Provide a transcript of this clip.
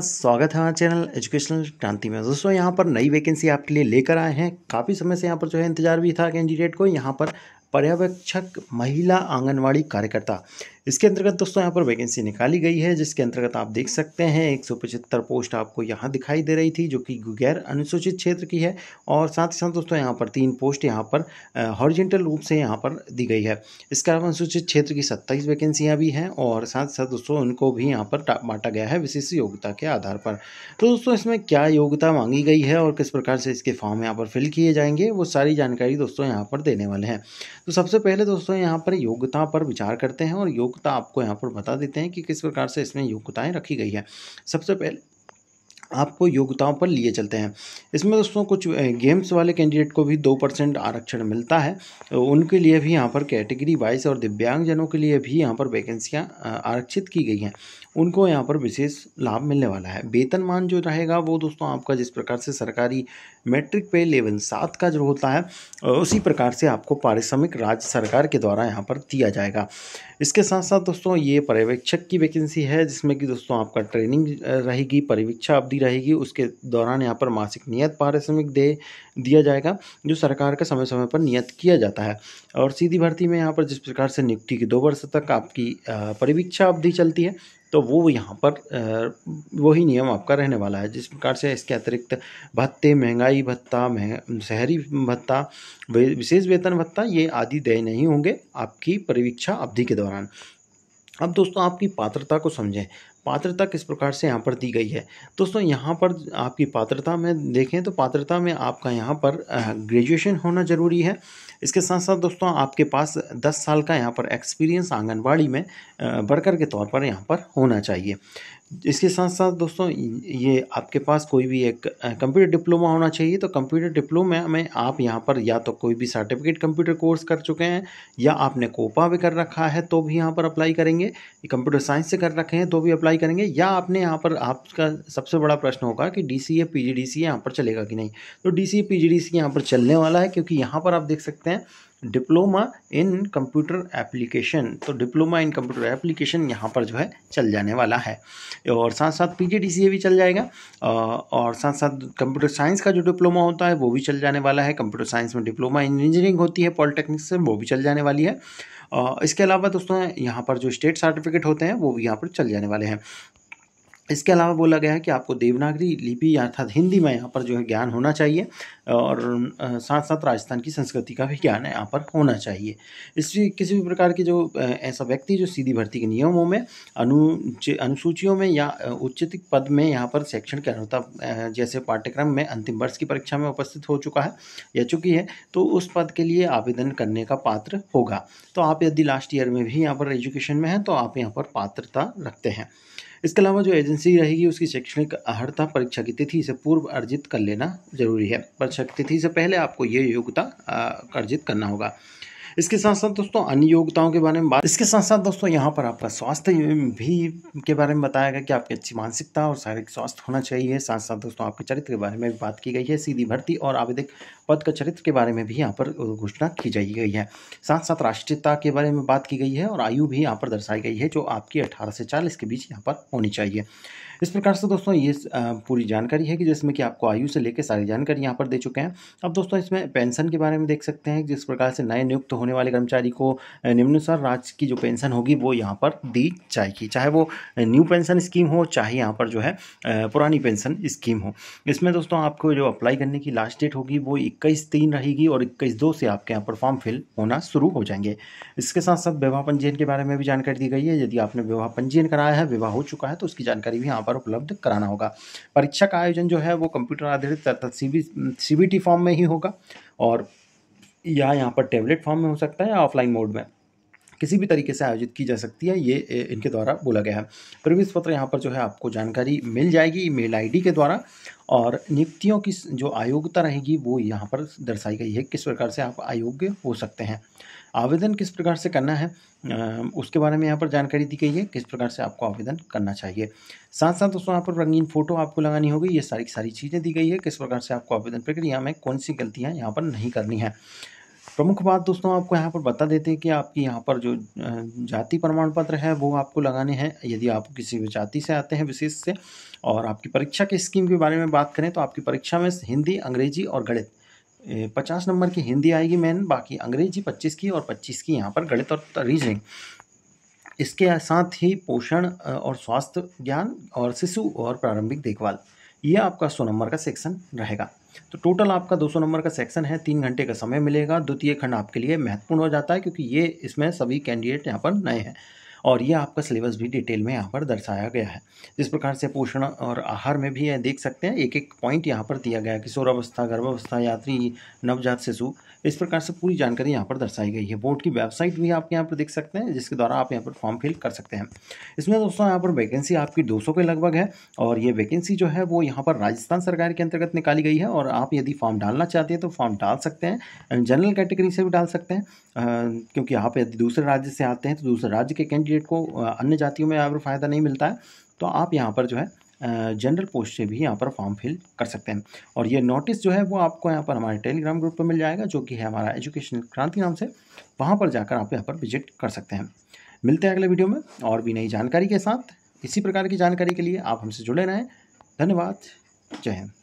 स्वागत है हमारे चैनल एजुकेशनल क्रांति में दोस्तों यहाँ पर नई वैकेंसी आपके लिए लेकर आए हैं काफ़ी समय से यहाँ पर जो है इंतजार भी था कैंडिडेट को यहाँ पर पर्यवेक्षक महिला आंगनवाड़ी कार्यकर्ता इसके अंतर्गत दोस्तों यहाँ पर वैकेंसी निकाली गई है जिसके अंतर्गत आप देख सकते हैं एक पोस्ट आपको यहाँ दिखाई दे रही थी जो कि गैर अनुसूचित क्षेत्र की है और साथ ही साथ दोस्तों यहाँ पर तीन पोस्ट यहाँ पर हॉरिजेंटल रूप से यहाँ पर दी गई है इसके अलावा अनुसूचित क्षेत्र की सत्ताईस वैकेंसियाँ भी हैं और साथ ही साथ दोस्तों उनको भी यहाँ पर बांटा गया है विशिष्ट योग्यता के आधार पर तो दोस्तों इसमें क्या योग्यता मांगी गई है और किस प्रकार से इसके फॉर्म यहाँ पर फिल किए जाएंगे वो सारी जानकारी दोस्तों यहाँ पर देने वाले हैं तो सबसे पहले दोस्तों यहाँ पर योग्यता पर विचार करते हैं और योग योग्यता आपको यहाँ पर बता देते हैं कि किस प्रकार से इसमें योग्यताएँ रखी गई है सबसे पहले आपको योग्यताओं पर लिए चलते हैं इसमें दोस्तों कुछ गेम्स वाले कैंडिडेट को भी दो परसेंट आरक्षण मिलता है उनके लिए भी यहाँ पर कैटेगरी वाइज और दिव्यांगजनों के लिए भी यहाँ पर वैकेंसियाँ आरक्षित की गई हैं उनको यहाँ पर विशेष लाभ मिलने वाला है वेतनमान जो रहेगा वो दोस्तों आपका जिस प्रकार से सरकारी मैट्रिक पे लेवल सात का जो होता है उसी प्रकार से आपको पारिश्रमिक राज्य सरकार के द्वारा यहाँ पर दिया जाएगा इसके साथ साथ दोस्तों ये पर्यवेक्षक की वैकेंसी है जिसमें कि दोस्तों आपका ट्रेनिंग रहेगी परिवीक्षा अवधि रहेगी उसके दौरान यहाँ पर मासिक नियत पारिश्रमिक दे दिया जाएगा जो सरकार का समय समय पर नियत किया जाता है और सीधी भर्ती में यहाँ पर जिस प्रकार से नियुक्ति की दो वर्ष तक आपकी परिवीक्षा अवधि चलती है तो वो यहाँ पर वही नियम आपका रहने वाला है जिस प्रकार से इसके अतिरिक्त भत्ते महंगाई भत्ता मह शहरी भत्ता विशेष वेतन भत्ता ये आदि देय नहीं होंगे आपकी परिवीक्षा अवधि के दौरान अब दोस्तों आपकी पात्रता को समझें पात्रता किस प्रकार से यहाँ पर दी गई है दोस्तों यहाँ पर आपकी पात्रता में देखें तो पात्रता में आपका यहाँ पर ग्रेजुएशन होना ज़रूरी है इसके साथ साथ दोस्तों आपके पास 10 साल का यहाँ पर एक्सपीरियंस आंगनबाड़ी में वर्कर के तौर पर यहाँ पर होना चाहिए इसके साथ साथ दोस्तों ये आपके पास कोई भी एक कंप्यूटर डिप्लोमा होना चाहिए तो कंप्यूटर डिप्लोमा में आप यहाँ पर या तो कोई भी सर्टिफिकेट कंप्यूटर कोर्स कर चुके हैं या आपने कोपा भी कर रखा है तो भी यहाँ पर अप्लाई करेंगे कंप्यूटर साइंस से कर रखे हैं तो भी अप्लाई अप्लाई करेंगे या आपने यहाँ पर आपका सबसे बड़ा प्रश्न होगा कि D C A P G D C यहाँ पर चलेगा कि नहीं तो D C A P G D C यहाँ पर चलने वाला है क्योंकि यहाँ पर आप देख सकते हैं डिप्लोमा इन कंप्यूटर एप्लीकेशन तो डिप्लोमा इन कंप्यूटर एप्लीकेशन यहाँ पर जो है चल जाने वाला है और साथ साथ पी जी डी सी ए भी चल जाएगा और साथ साथ कंप्यूटर साइंस का जो डिप्लोमा होता है वो भी चल जाने वाला है कंप्यूटर साइंस में डिप्लोमा इंजीनियरिंग होती है पॉलिटेक्निक से वो भी चल जाने वाली है इसके अलावा दोस्तों यहाँ पर जो स्टेट सर्टिफिकेट होते हैं वो भी यहाँ पर चल जाने वाले हैं इसके अलावा बोला गया है कि आपको देवनागरी लिपि अर्थात हिंदी में यहाँ पर जो है ज्ञान होना चाहिए और साथ साथ राजस्थान की संस्कृति का भी ज्ञान यहाँ पर होना चाहिए इस किसी भी प्रकार की जो ऐसा व्यक्ति जो सीधी भर्ती के नियमों में अनु अनुसूचियों में या उच्चित पद में यहाँ पर शैक्षण की अर्हता जैसे पाठ्यक्रम में अंतिम वर्ष की परीक्षा में उपस्थित हो चुका है या चुकी है तो उस पद के लिए आवेदन करने का पात्र होगा तो आप यदि लास्ट ईयर में भी यहाँ पर एजुकेशन में हैं तो आप यहाँ पर पात्रता रखते हैं इसके अलावा जो एजेंसी रहेगी उसकी शैक्षणिक अर्हता परीक्षा की तिथि से पूर्व अर्जित कर लेना जरूरी है परीक्षा की तिथि से पहले आपको ये योग्यता अर्जित करना होगा इसके साथ साथ दोस्तों अन्य योग्यताओं के बारे में बात इसके साथ साथ दोस्तों यहाँ पर आपका स्वास्थ्य भी के बारे में बताया गया कि आपकी अच्छी मानसिकता और शारीरिक स्वास्थ्य होना चाहिए साथ साथ दोस्तों आपके चरित्र के बारे में भी बात की गई है सीधी भर्ती और आवेदक पद का चरित्र के बारे में भी यहाँ पर घोषणा की जाई गई है साथ साथ राष्ट्रीयता के बारे में बात की गई है और आयु भी यहाँ पर दर्शाई गई है जो आपकी अठारह से चालीस के बीच यहाँ पर होनी चाहिए इस प्रकार से दोस्तों ये पूरी जानकारी है कि जिसमें कि आपको आयु से लेकर सारी जानकारी यहाँ पर दे चुके हैं अब दोस्तों इसमें पेंशन के बारे में देख सकते हैं जिस प्रकार से नए नियुक्त होने वाले कर्मचारी को निम्नुसार राज्य की जो पेंशन होगी वो यहाँ पर दी जाएगी चाहे वो न्यू पेंशन स्कीम हो चाहे यहाँ पर जो है पुरानी पेंशन स्कीम हो इसमें दोस्तों आपको जो अप्लाई करने की लास्ट डेट होगी वो इक्कीस तीन रहेगी और इक्कीस दो से आपके यहाँ पर फॉर्म फिल होना शुरू हो जाएंगे इसके साथ साथ विवाह पंजीयन के बारे में भी जानकारी दी गई है यदि आपने विवाह पंजीयन कराया है विवाह हो चुका है तो उसकी जानकारी भी यहाँ पर उपलब्ध कराना होगा परीक्षा का आयोजन जो है वो कंप्यूटर आधारित अर्थात सी बी फॉर्म में ही होगा और या यहाँ पर टेबलेट फॉर्म में हो सकता है या ऑफलाइन मोड में किसी भी तरीके से आयोजित की जा सकती है ये इनके द्वारा बोला गया है प्रवेश पत्र यहाँ पर जो है आपको जानकारी मिल जाएगी मेल आईडी के द्वारा और नियुक्तियों की जो आयोग्यता रहेगी वो यहाँ पर दर्शाई गई है किस प्रकार से आप आयोग्य हो सकते हैं आवेदन किस प्रकार से करना है उसके बारे में यहाँ पर जानकारी दी गई है किस प्रकार से आपको आवेदन करना चाहिए साथ साथ दोस्तों यहाँ पर रंगीन फ़ोटो आपको लगानी होगी ये सारी सारी चीज़ें दी गई है किस प्रकार से आपको आवेदन प्रक्रिया में कौन सी गलतियाँ यहाँ पर नहीं करनी है प्रमुख बात दोस्तों आपको यहाँ पर बता देते हैं कि आपकी यहाँ पर जो जाति प्रमाण पत्र है वो आपको लगाने हैं यदि आप किसी भी जाति से आते हैं विशेष से और आपकी परीक्षा के स्कीम के बारे में बात करें तो आपकी परीक्षा में हिंदी अंग्रेजी और गणित पचास नंबर की हिंदी आएगी मेन बाकी अंग्रेजी पच्चीस की और पच्चीस की यहाँ पर गणित और रीजनिंग इसके साथ ही पोषण और स्वास्थ्य ज्ञान और शिशु और प्रारंभिक देखभाल ये आपका सौ नंबर का सेक्शन रहेगा तो टोटल आपका 200 नंबर का सेक्शन है तीन घंटे का समय मिलेगा द्वितीय खंड आपके लिए महत्वपूर्ण हो जाता है क्योंकि ये इसमें सभी कैंडिडेट यहाँ पर नए हैं और ये आपका सिलेबस भी डिटेल में यहाँ पर दर्शाया गया है इस प्रकार से पोषण और आहार में भी देख सकते हैं एक एक पॉइंट यहाँ पर दिया गया है अवस्था गर्भावस्था यात्री नवजात शिशु इस प्रकार से पूरी जानकारी यहाँ पर दर्शाई गई है बोर्ड की वेबसाइट भी आप यहाँ पर देख सकते हैं जिसके द्वारा आप यहाँ पर फॉर्म फिल कर सकते हैं इसमें दोस्तों यहाँ पर वैकेंसी आपकी दो के लगभग है और ये वैकेंसी जो है वो यहाँ पर राजस्थान सरकार के अंतर्गत निकाली गई है और आप यदि फॉर्म डालना चाहते हैं तो फॉर्म डाल सकते हैं जनरल कैटेगरी से भी डाल सकते हैं क्योंकि आप यदि दूसरे राज्य से आते हैं तो दूसरे राज्य के कैंडिडेट कैंडिडेट को अन्य जातियों में यहाँ पर फ़ायदा नहीं मिलता है तो आप यहाँ पर जो है जनरल पोस्ट से भी यहाँ पर फॉर्म फिल कर सकते हैं और ये नोटिस जो है वो आपको यहाँ पर हमारे टेलीग्राम ग्रुप पर मिल जाएगा जो कि है हमारा एजुकेशन क्रांति नाम से वहाँ पर जाकर आप यहाँ पर विजिट कर सकते हैं मिलते हैं अगले वीडियो में और भी नई जानकारी के साथ इसी प्रकार की जानकारी के लिए आप हमसे जुड़े रहें धन्यवाद जय हिंद